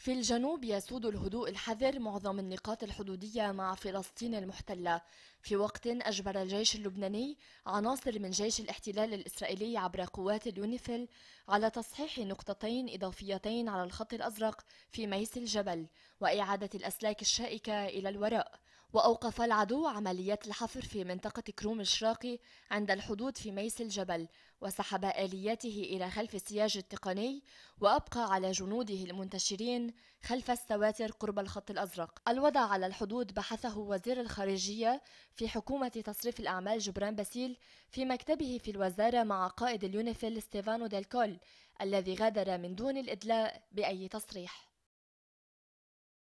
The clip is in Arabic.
في الجنوب يسود الهدوء الحذر معظم النقاط الحدودية مع فلسطين المحتلة في وقت أجبر الجيش اللبناني عناصر من جيش الاحتلال الإسرائيلي عبر قوات اليونيفيل على تصحيح نقطتين إضافيتين على الخط الأزرق في ميس الجبل وإعادة الأسلاك الشائكة إلى الوراء وأوقف العدو عمليات الحفر في منطقة كروم الشراقي عند الحدود في ميس الجبل وسحب آلياته إلى خلف السياج التقني وأبقى على جنوده المنتشرين خلف السواتر قرب الخط الأزرق الوضع على الحدود بحثه وزير الخارجية في حكومة تصريف الأعمال جبران باسيل في مكتبه في الوزارة مع قائد اليونيفيل ستيفانو ديلكول الذي غادر من دون الإدلاء بأي تصريح